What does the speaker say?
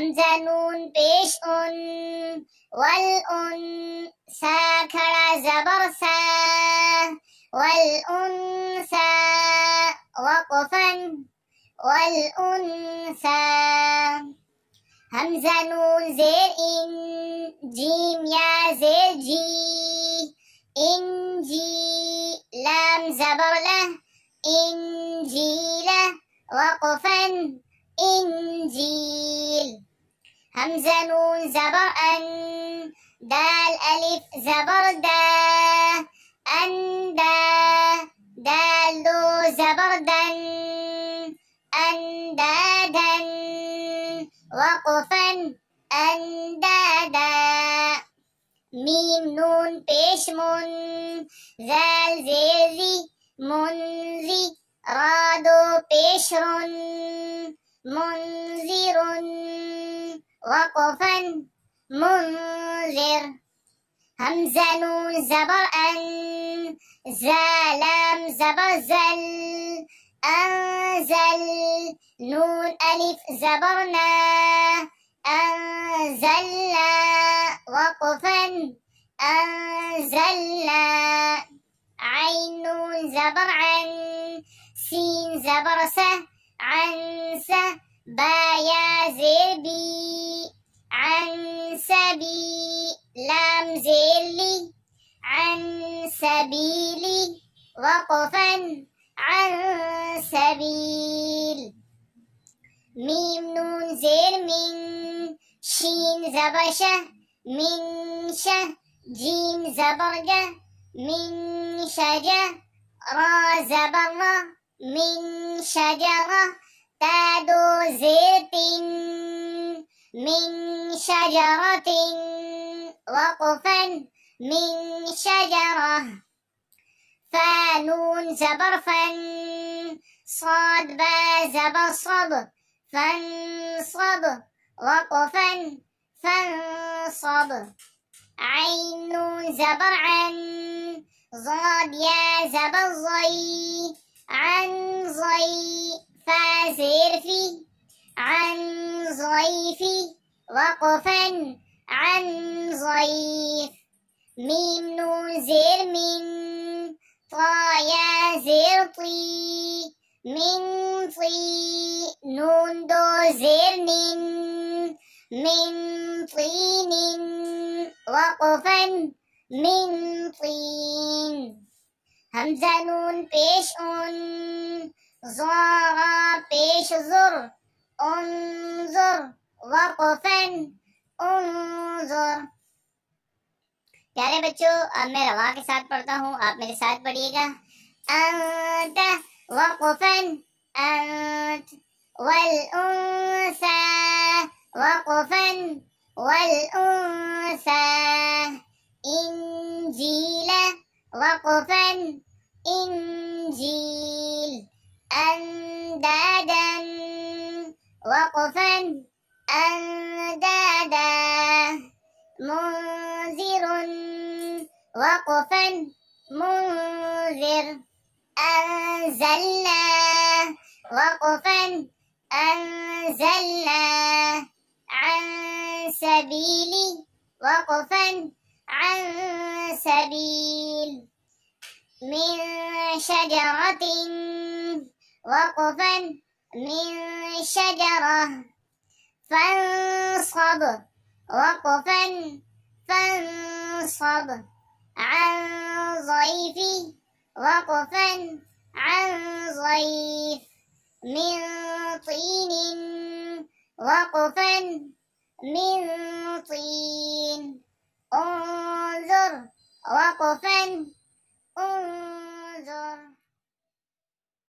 همزة نون بيش أن والأنثى كرى زبر سا والأنثى وقفا والأنثى همزة نون زير إن جيم يا زير جي إن جي لام زبر له إن له وقفا إنجيل همزة نون زبر أن دال ألف زبر دا أن دا دال دو زبر دن دن وقفا دا ميم نون بيش من ذال زيزي منزي رادو بيشرن من وقفا منذر همزة نون زبر أن زلام زبر زل أنزل نون ألف زبرنا أنزلنا وقفا أنزلنا عين نون زبر عن سين زبر سه عن سه بايا زبي عن سبيل لام زيلي عن سبيلي وقفا عن سبيل ميم نون زير من شين زبشة من شه جيم زبرجة من شجة را زبرة من شجرة تادور شجرة وقفا من شجرة فانون زبر فن صاد با زبر فانصب وقفا فانصب عين نون زبر عن ضاد يا زبر زي عن زي فازر في وقفا عن ضيف ميم نون زر من طايا زر طي من طي نون دو زر من من طين وقفا من طين همزة نون بيش أن زار بيش زر انظر वक़ उन्जुर प्यारे बच्चों अब मैं रवा के साथ पढ़ता हूँ आप मेरे साथ पढ़िएगा अंत वक़फन अंत أندادا منذر وقفا منذر أنزلنا وقفا أنزلنا عن سبيلي وقفا عن سبيل من شجرة وقفا من شجرة فانصب وقفا فانصب عن ضيف وقفا عن ضيف من طين وقفا من طين انظر وقفا انظر